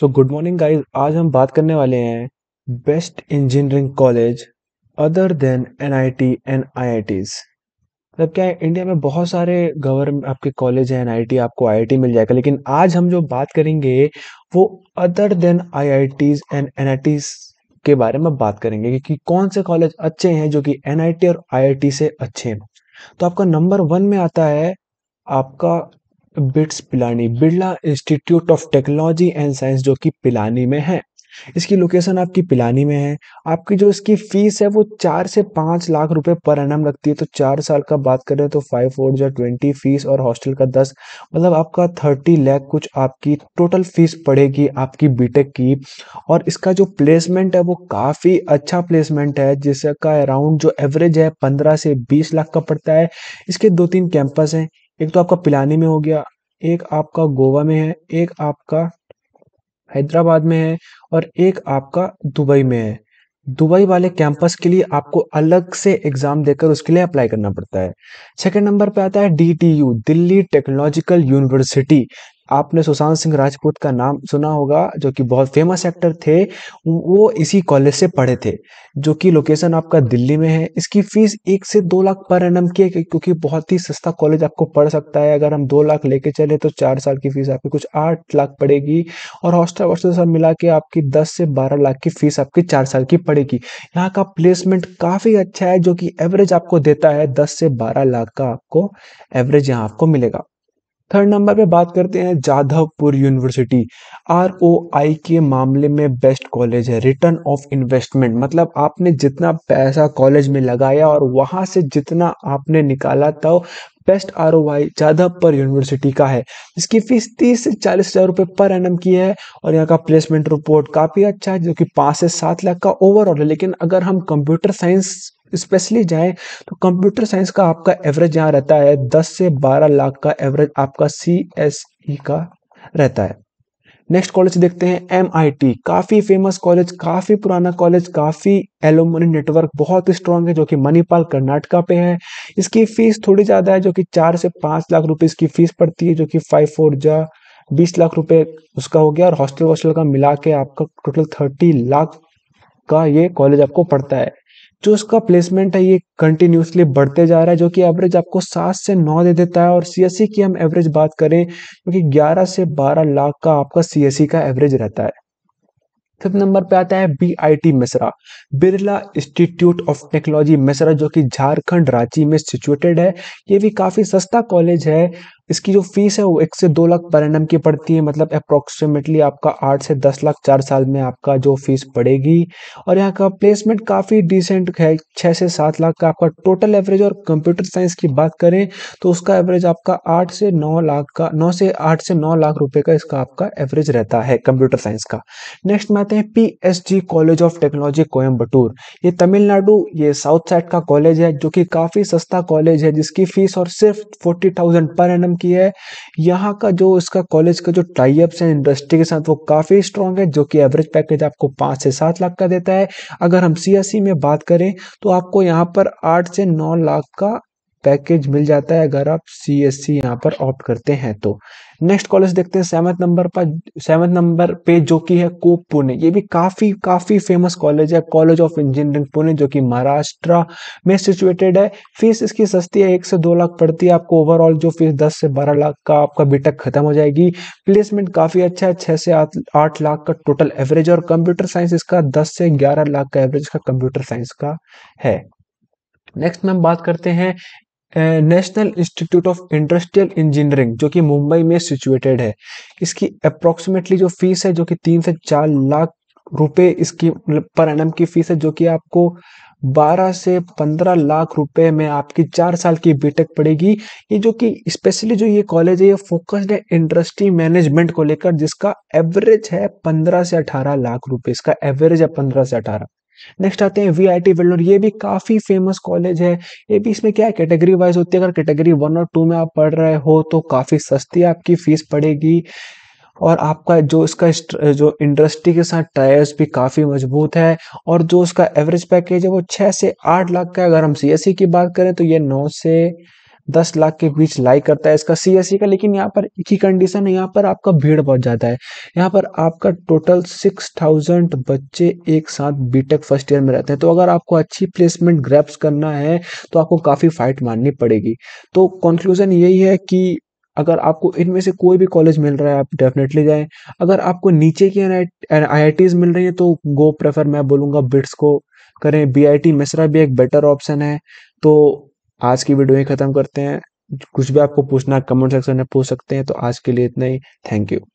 so good morning guys आज हम बात करने वाले हैं best engineering college other than N I T and I I Ts मतलब क्या है इंडिया में बहुत सारे गवर्नमेंट आपके कॉलेज हैं एन आई टी आपको आई आई टी मिल जाएगा लेकिन आज हम जो बात करेंगे वो other than I I Ts and N I Ts के बारे में बात करेंगे कि कौन से कॉलेज अच्छे हैं जो कि एन आई टी और आई आई टी से अच्छे हैं तो आपका नंबर वन में आता है आपका BITS Pilani Birla institute of technology and science जो कि पिलानी में है इसकी लोकेशन आपकी पिलानी में है आपकी जो इसकी फीस है वो चार से पांच लाख रुपए पर एन लगती है तो चार साल का बात करें तो फाइव फोर या ट्वेंटी फीस और हॉस्टल का दस मतलब आपका थर्टी लैख कुछ आपकी टोटल फीस पड़ेगी आपकी बीटेक की और इसका जो प्लेसमेंट है वो काफ़ी अच्छा प्लेसमेंट है जिसका अराउंड जो एवरेज है पंद्रह से बीस लाख का पड़ता है इसके दो तीन कैंपस हैं एक तो आपका पिलानी में हो गया एक आपका गोवा में है एक आपका हैदराबाद में है और एक आपका दुबई में है दुबई वाले कैंपस के लिए आपको अलग से एग्जाम देकर उसके लिए अप्लाई करना पड़ता है सेकंड नंबर पे आता है डी दिल्ली टेक्नोलॉजिकल यूनिवर्सिटी आपने सुशांत सिंह राजपूत का नाम सुना होगा जो कि बहुत फेमस एक्टर थे वो इसी कॉलेज से पढ़े थे जो कि लोकेशन आपका दिल्ली में है इसकी फीस एक से दो लाख पर एन की है क्योंकि बहुत ही सस्ता कॉलेज आपको पढ़ सकता है अगर हम दो लाख लेके चले तो चार साल की फीस आपकी कुछ आठ लाख पड़ेगी और हॉस्टल वॉस्टल सब मिला के आपकी दस से बारह लाख की फीस आपकी चार साल की पड़ेगी यहाँ का प्लेसमेंट काफ़ी अच्छा है जो कि एवरेज आपको देता है दस से बारह लाख का आपको एवरेज यहाँ आपको मिलेगा थर्ड नंबर पे बात करते हैं Jadavpur university R O I के मामले में बेस्ट कॉलेज है रिटर्न ऑफ इन्वेस्टमेंट मतलब आपने जितना पैसा कॉलेज में लगाया और वहां से जितना आपने निकाला तो best R O Y Jadavpur university का है इसकी फीस तीस से चालीस हज़ार रुपये पर एन की है और यहाँ का प्लेसमेंट रिपोर्ट काफ़ी अच्छा है जो कि पाँच से सात लाख का ओवरऑल है लेकिन अगर हम कंप्यूटर साइंस स्पेशली जाएं तो कंप्यूटर साइंस का आपका एवरेज यहाँ रहता है दस से बारह लाख का एवरेज आपका सी एस ई का रहता है नेक्स्ट कॉलेज देखते हैं एम काफ़ी फेमस कॉलेज काफ़ी पुराना कॉलेज काफ़ी एलोमनी नेटवर्क बहुत स्ट्रांग है जो कि मणिपाल कर्नाटका पे है इसकी फीस थोड़ी ज़्यादा है जो कि चार से पांच लाख रुपए इसकी फीस पड़ती है जो कि फाइव फोर जा बीस लाख रुपए उसका हो गया और हॉस्टल वॉस्टल का मिला के आपका टोटल थर्टी लाख का ये कॉलेज आपको पड़ता है जो उसका प्लेसमेंट है ये कंटिन्यूसली बढ़ते जा रहा है जो कि एवरेज आपको सात से नौ दे देता है और सी e की हम एवरेज बात करें क्योंकि ग्यारह से बारह लाख का आपका सी e का एवरेज रहता है फिफ्थ नंबर पे आता है B I T Mesra Birla institute of technology Mesra जो कि झारखंड रांची में सिचुएटेड है ये भी काफ़ी सस्ता कॉलेज है इसकी जो फीस है वो एक से दो लाख पर एन की पड़ती है मतलब अप्रोक्सीमेटली आपका आठ से दस लाख चार साल में आपका जो फीस पड़ेगी और यहाँ का प्लेसमेंट काफ़ी डिसेंट है छः से सात लाख का आपका टोटल एवरेज और कंप्यूटर साइंस की बात करें तो उसका एवरेज आपका आठ से नौ लाख का नौ से आठ से नौ लाख रुपये का इसका आपका एवरेज रहता है कंप्यूटर साइंस का नेक्स्ट में आते हैं P college of technology Coimbatore ये तमिलनाडु ये साउथ साइड का कॉलेज है जो कि काफ़ी सस्ता कॉलेज है जिसकी फीस और सिर्फ फोर्टी थाउजेंड पर एन किया है यहाँ का जो इसका कॉलेज का जो टाइप्स है इंडस्ट्री के साथ वो काफ़ी स्ट्रॉन्ग है जो कि एवरेज पैकेज आपको पाँच से सात लाख का देता है अगर हम सी e में बात करें तो आपको यहाँ पर आठ से नौ लाख का पैकेज मिल जाता है अगर आप सी एस सी यहाँ पर ऑप्ट करते हैं तो नेक्स्ट कॉलेज देखते हैं सेवंथ नंबर पर सेवंथ नंबर पे जो कि है कोप पुणे ये भी काफी काफी फेमस कॉलेज है कॉलेज ऑफ इंजीनियरिंग पुणे जो कि महाराष्ट्र में सिचुएटेड है फीस इसकी सस्ती है एक से दो लाख पड़ती है आपको ओवरऑल जो फीस दस से बारह लाख का आपका बीटेक खत्म हो जाएगी प्लेसमेंट काफी अच्छा है छह से आठ लाख का टोटल एवरेज और कंप्यूटर साइंस इसका दस से ग्यारह लाख का एवरेज का कंप्यूटर साइंस का है नेक्स्ट में हम बात करते हैं national institute of industrial engineering जो कि मुंबई में सिचुएटेड है इसकी अप्रोक्सीमेटली जो फीस है जो कि तीन से चार लाख रुपए इसकी पर मतलब एन की फीस है जो कि आपको 12 से 15 लाख रुपए में आपकी चार साल की बीटेक पड़ेगी ये जो कि स्पेशली जो ये कॉलेज है ये फोकस्ड है इंडस्ट्री मैनेजमेंट को लेकर जिसका एवरेज है 15 से 18 लाख रुपए इसका एवरेज है 15 से नेक्स्ट आते हैं वी आई टी वेल्लोर ये भी काफ़ी फेमस कॉलेज है ये भी इसमें क्या है कैटेगरी वाइज होती है अगर कैटेगरी वन और टू में आप पढ़ रहे हो तो काफ़ी सस्ती आपकी फीस पड़ेगी और आपका जो इसका जो इंडस्ट्री के साथ टायर्स भी काफ़ी मजबूत है और जो उसका एवरेज पैकेज है वो छः से आठ लाख का है अगर हम सी e की बात करें तो ये नौ से दस लाख के बीच लाइक करता है इसका सी का लेकिन यहाँ पर एक ही कंडीशन है यहाँ पर आपका भीड़ बहुत ज़्यादा है यहाँ पर आपका टोटल सिक्स थाउजेंड बच्चे एक साथ बीटेक फर्स्ट ईयर में रहते हैं तो अगर आपको अच्छी प्लेसमेंट ग्रैप्स करना है तो आपको काफ़ी फाइट मारनी पड़ेगी तो कंक्लूजन यही है कि अगर आपको इनमें से कोई भी कॉलेज मिल रहा है आप डेफिनेटली जाएं अगर आपको नीचे की आई मिल रही तो है तो गो प्रेफर मैं बोलूंगा बिट्स को करें बी आई टी मिश्रा भी एक बेटर ऑप्शन है तो आज की वीडियो ही खत्म करते हैं कुछ भी आपको पूछना कमेंट सेक्शन में पूछ सकते हैं तो आज के लिए इतना ही थैंक यू